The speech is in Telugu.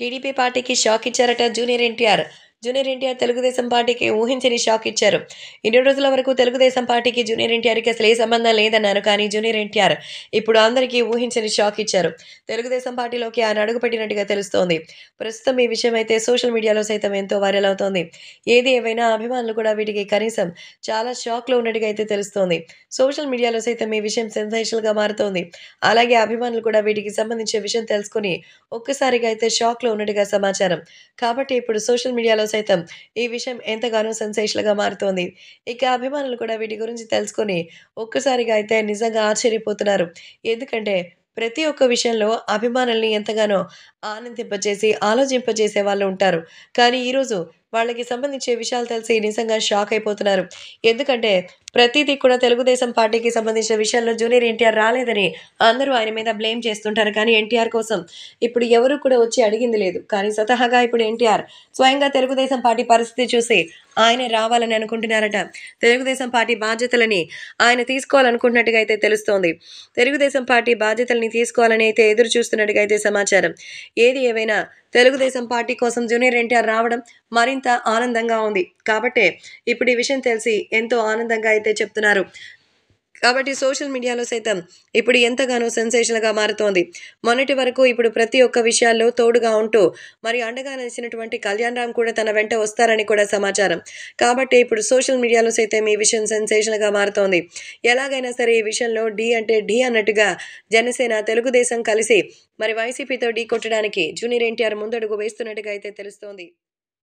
టీడీపీ పార్టీకి షాక్ ఇచ్చారట junior NTR junior NTR Telugu Desam పార్టీకి ఊహించని షాక్ ఇచ్చారు ఇన్ని రోజుల వరకు తెలుగుదేశం పార్టీకి జూనియర్ ఎన్టీఆర్కి అసలు ఏ సంబంధం లేదన్నారు కానీ జూనియర్ ఎన్టీఆర్ ఇప్పుడు అందరికీ ఊహించని షాక్ ఇచ్చారు తెలుగుదేశం పార్టీలోకి ఆయన అడుగుపెట్టినట్టుగా తెలుస్తోంది ప్రస్తుతం ఈ విషయం అయితే సోషల్ మీడియాలో సైతం ఎంతో వైరల్ అవుతోంది ఏది ఏవైనా అభిమానులు కూడా వీటికి కనీసం చాలా షాక్లో ఉన్నట్టుగా అయితే తెలుస్తోంది సోషల్ మీడియాలో సైతం ఈ విషయం సెన్సేషన్గా మారుతోంది అలాగే అభిమానులు కూడా వీటికి సంబంధించిన విషయం తెలుసుకుని ఒక్కసారిగా అయితే షాక్లో ఉన్నట్టుగా సమాచారం కాబట్టి ఇప్పుడు సోషల్ మీడియాలో సైతం ఈ విషయం ఎంతగానో గా మారుతోంది ఇక అభిమానులు కూడా వీటి గురించి తెలుసుకొని ఒక్కసారిగా అయితే నిజంగా ఆశ్చర్యపోతున్నారు ఎందుకంటే ప్రతి ఒక్క విషయంలో అభిమానుల్ని ఎంతగానో ఆనందింపజేసి ఆలోచింపజేసే వాళ్ళు ఉంటారు కానీ ఈరోజు వాళ్ళకి సంబంధించే విషయాలు తెలిసి నిజంగా షాక్ అయిపోతున్నారు ఎందుకంటే ప్రతిదీ కూడా తెలుగుదేశం పార్టీకి సంబంధించిన విషయాల్లో జూనియర్ ఎన్టీఆర్ రాలేదని అందరూ ఆయన మీద బ్లేమ్ చేస్తుంటారు కానీ ఎన్టీఆర్ కోసం ఇప్పుడు ఎవరు కూడా వచ్చి అడిగింది లేదు కానీ స్వతహాగా ఇప్పుడు ఎన్టీఆర్ స్వయంగా తెలుగుదేశం పార్టీ పరిస్థితి చూసి ఆయన రావాలని అనుకుంటున్నారట తెలుగుదేశం పార్టీ బాధ్యతలని ఆయన తీసుకోవాలనుకుంటున్నట్టుగా అయితే తెలుస్తోంది తెలుగుదేశం పార్టీ బాధ్యతలని తీసుకోవాలని అయితే ఎదురు చూస్తున్నట్టుగా అయితే సమాచారం ఏది ఏవైనా తెలుగుదేశం పార్టీ కోసం జూనియర్ ఎన్టీఆర్ రావడం మరింత ఆనందంగా ఉంది కాబట్టే ఇప్పుడు ఈ విషయం తెలిసి ఎంతో ఆనందంగా అయితే చెప్తున్నారు కాబట్టి సోషల్ మీడియాలో సైతం ఇప్పుడు ఎంతగానో సెన్సేషన్గా మారుతోంది మొన్నటి వరకు ఇప్పుడు ప్రతి ఒక్క విషయాల్లో తోడుగా ఉంటూ మరి అండగా నిలిచినటువంటి కళ్యాణ్ రామ్ కూడా తన వెంట వస్తారని కూడా సమాచారం కాబట్టి ఇప్పుడు సోషల్ మీడియాలో సైతం ఈ విషయం సెన్సేషన్గా మారుతోంది ఎలాగైనా సరే ఈ విషయంలో డి అంటే డి అన్నట్టుగా జనసేన తెలుగుదేశం కలిసి మరి వైసీపీతో ఢీ కొట్టడానికి జూనియర్ ఎన్టీఆర్ ముందడుగు వేస్తున్నట్టుగా అయితే తెలుస్తోంది